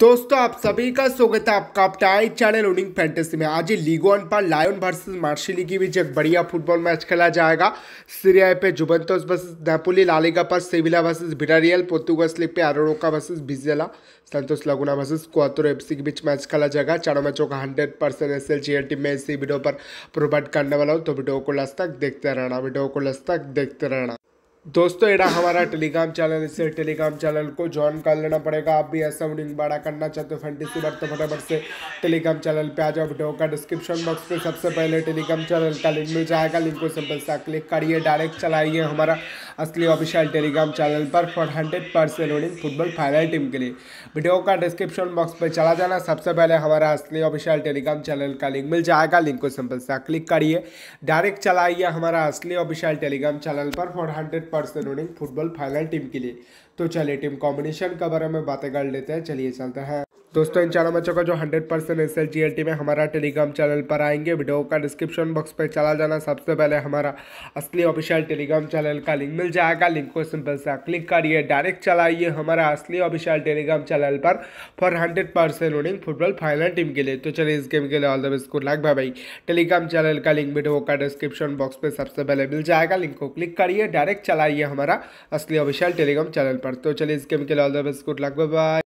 दोस्तों आप सभी का स्वागत है आपका अपटाई चैनल ओनिंग फैंटेसी में आज लीग वन पर लायन वर्सेस मार्शिली के बीच एक बढ़िया फुटबॉल मैच खेला जाएगा सीरिया पे जुबंतोस वर्सेस नेपोली लालिगा पर Sevilla versus Villarreal Portuguese league पे Arouca versus Vizela Santos Laguna versus Queretaro F के बीच मैच खेला जाएगा चारों मैचों का hundred percent S L team में इसी वीडियो पर प्रोवाइड करने वाला हूँ तो वीडियो को लस्तक देखते रहना वीडियो को लस्तक देखते रहना दोस्तों एडा हमारा टेलीग्राम चैनल इसे टेलीग्राम चैनल को ज्वाइन कर लेना पड़ेगा आप भी ऐसा उनिंग बड़ा करना चाहते हो फैंटेसी बार तो फटाफट से टेलीग्राम चैनल पे आ जाओ वीडियो का डिस्क्रिप्शन बॉक्स में सबसे पहले टेलीग्राम चैनल का लिंक मिल जाएगा लिंक को सिंपल सा क्लिक करिए डायरेक्ट चलाइए हमारा असली ऑफिशियल टेलीग्राम चैनल पर for hundred percent running football final team के लिए वीडियो का डिस्क्रिप्शन बॉक्स पर चला जाना सबसे पहले हमारा असली ऑफिशियल टेलीग्राम चैनल का लिंक मिल जाएगा लिंक को सिंपल सा क्लिक करिए डायरेक्ट चलाइए हमारा असली ऑफिशियल टेलीग्राम चैनल पर for hundred percent running football final team के लिए तो चलिए टीम कॉम्बिनेशन के बारे में बातें कर लेते हैं चलिए चलते हैं दोस्तों इन चारों बच्चों का जो 100 परसेंट एस एल जी में हमारा टेलीग्राम चैनल पर आएंगे वीडियो का डिस्क्रिप्शन बॉक्स पर चला जाना सबसे पहले हमारा असली ऑफिशियल टेलीग्राम चैनल का लिंक मिल मिल जाएगा लिंक को सिंपल सा क्लिक करिए डायरेक्ट चलाइए हमारा असली ऑफिशियल टेलीग्राम चैनल पर for hundred percent running football final team के लिए तो चलिए इस गेम के लिए all the best good luck भाई टेलीग्राम चैनल का लिंक वीडियो का डिस्क्रिप्शन बॉक्स पर सबसे पहले मिल जाएगा लिंक को क्लिक करिए डायरेक्ट चलाइए हमारा असली ऑफिशियल टेलीग्राम चैनल पर तो चलिए इस गेम के लिए all the best good luck भाई